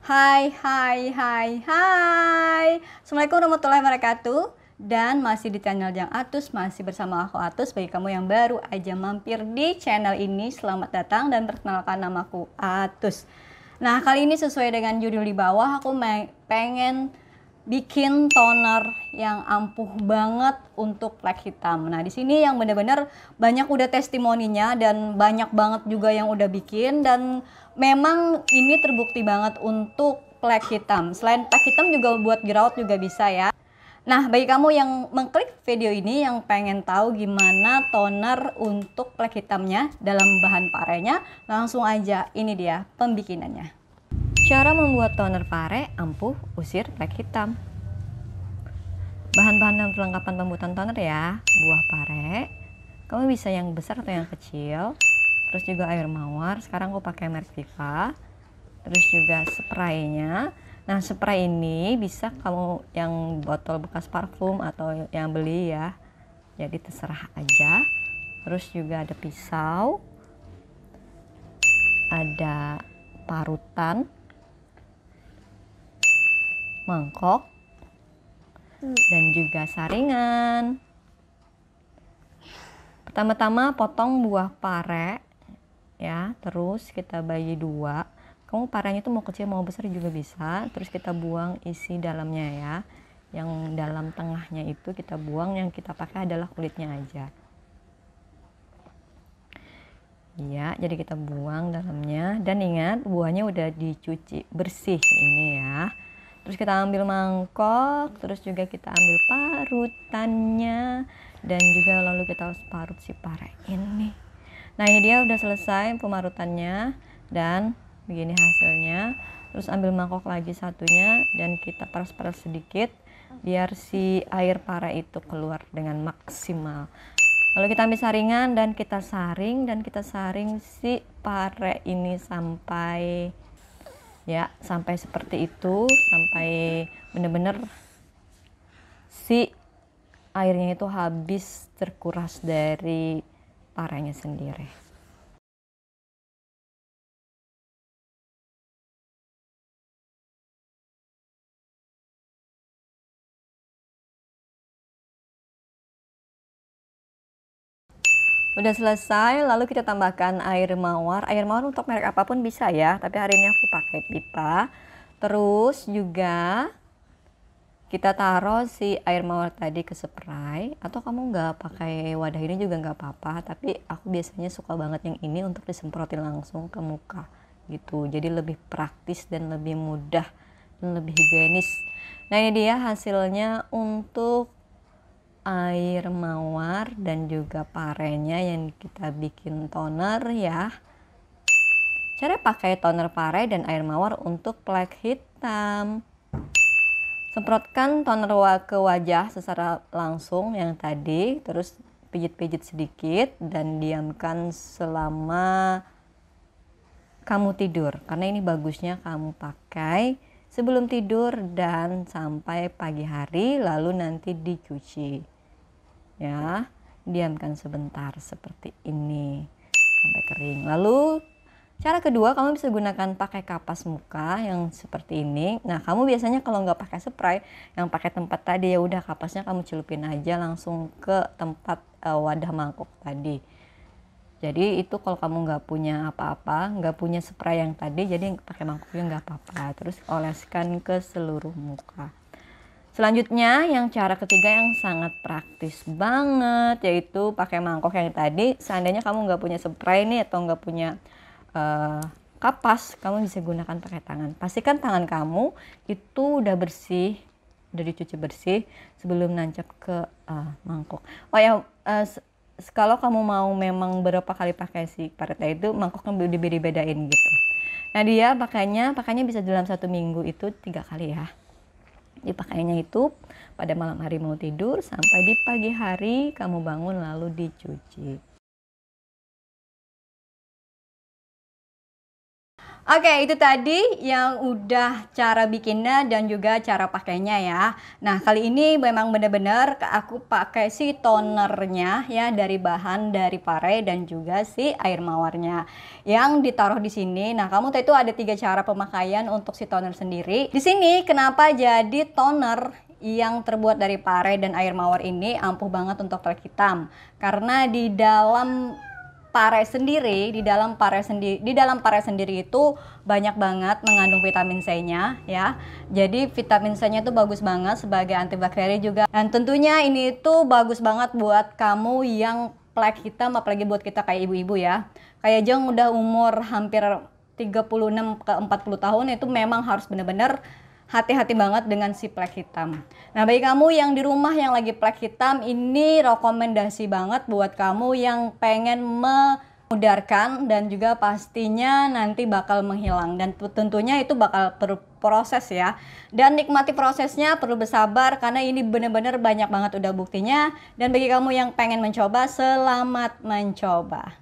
Hai, hai, hai, hai. Assalamualaikum warahmatullahi wabarakatuh. Dan masih di channel Jang Atus, masih bersama aku Atus. Bagi kamu yang baru aja mampir di channel ini, selamat datang dan perkenalkan namaku Atus. Nah, kali ini sesuai dengan judul di bawah, aku pengen bikin toner yang ampuh banget untuk flek hitam. Nah, di sini yang benar-benar banyak udah testimoninya dan banyak banget juga yang udah bikin dan memang ini terbukti banget untuk plek hitam. Selain plek hitam juga buat jerawat juga bisa ya. Nah, bagi kamu yang mengklik video ini yang pengen tahu gimana toner untuk plek hitamnya dalam bahan parenya, langsung aja ini dia pembikinannya. Cara membuat toner pare, ampuh, usir, lek hitam. Bahan-bahan dan perlengkapan pembuatan toner ya. Buah pare. Kamu bisa yang besar atau yang kecil. Terus juga air mawar. Sekarang aku pakai merek Viva. Terus juga spraynya. Nah, spray ini bisa kamu yang botol bekas parfum atau yang beli ya. Jadi terserah aja. Terus juga ada pisau. Ada parutan mangkok, hmm. dan juga saringan. Pertama-tama potong buah pare, ya. Terus kita bagi dua. Kamu parenya itu mau kecil mau besar juga bisa. Terus kita buang isi dalamnya ya. Yang dalam tengahnya itu kita buang, yang kita pakai adalah kulitnya aja. Ya, jadi kita buang dalamnya dan ingat buahnya udah dicuci bersih ini ya terus kita ambil mangkok terus juga kita ambil parutannya dan juga lalu kita harus parut si pare ini nah ini dia udah selesai pemarutannya dan begini hasilnya terus ambil mangkok lagi satunya dan kita peras-peras sedikit biar si air pare itu keluar dengan maksimal lalu kita ambil saringan dan kita saring dan kita saring si pare ini sampai ya sampai seperti itu sampai benar-benar si airnya itu habis terkuras dari parahnya sendiri Udah selesai, lalu kita tambahkan air mawar. Air mawar untuk merek apapun bisa ya, tapi hari ini aku pakai pipa. Terus juga kita taruh si air mawar tadi ke spray atau kamu nggak pakai wadah ini juga nggak apa-apa tapi aku biasanya suka banget yang ini untuk disemprotin langsung ke muka gitu jadi lebih praktis dan lebih mudah dan lebih higienis nah ini dia hasilnya untuk air mawar dan juga parenya yang kita bikin toner ya cara pakai toner pare dan air mawar untuk plek hitam semprotkan toner ke wajah secara langsung yang tadi terus pijit-pijit sedikit dan diamkan selama kamu tidur karena ini bagusnya kamu pakai sebelum tidur dan sampai pagi hari lalu nanti dicuci ya diamkan sebentar seperti ini sampai kering lalu cara kedua kamu bisa gunakan pakai kapas muka yang seperti ini nah kamu biasanya kalau nggak pakai spray yang pakai tempat tadi ya udah kapasnya kamu celupin aja langsung ke tempat uh, wadah mangkok tadi jadi itu kalau kamu nggak punya apa-apa, nggak punya spray yang tadi, jadi pakai mangkuknya nggak apa-apa. Terus oleskan ke seluruh muka. Selanjutnya yang cara ketiga yang sangat praktis banget yaitu pakai mangkok yang tadi. Seandainya kamu nggak punya spray nih atau nggak punya uh, kapas, kamu bisa gunakan pakai tangan. Pastikan tangan kamu itu udah bersih, udah dicuci bersih sebelum nancap ke uh, mangkok. Oh ya, uh, kalau kamu mau memang berapa kali pakai si parete itu mangkoknya kan dibeda-bedain gitu. Nah dia pakainya, pakainya bisa dalam satu minggu itu tiga kali ya dipakainya itu pada malam hari mau tidur sampai di pagi hari kamu bangun lalu dicuci Oke, itu tadi yang udah cara bikinnya dan juga cara pakainya ya. Nah, kali ini memang bener-bener aku pakai si tonernya ya dari bahan dari pare dan juga si air mawarnya yang ditaruh di sini. Nah, kamu tahu itu ada tiga cara pemakaian untuk si toner sendiri. Di sini kenapa jadi toner yang terbuat dari pare dan air mawar ini ampuh banget untuk terhitam karena di dalam pare sendiri di dalam pare sendiri di dalam pare sendiri itu banyak banget mengandung vitamin C-nya ya. Jadi vitamin C-nya itu bagus banget sebagai antibakteri juga. Dan tentunya ini itu bagus banget buat kamu yang plek hitam apalagi buat kita kayak ibu-ibu ya. Kayak jeng udah umur hampir 36 ke 40 tahun itu memang harus benar-benar hati-hati banget dengan si plek hitam. Nah, bagi kamu yang di rumah yang lagi plek hitam, ini rekomendasi banget buat kamu yang pengen memudarkan dan juga pastinya nanti bakal menghilang dan tentunya itu bakal perlu proses ya. Dan nikmati prosesnya perlu bersabar karena ini benar-benar banyak banget udah buktinya dan bagi kamu yang pengen mencoba selamat mencoba.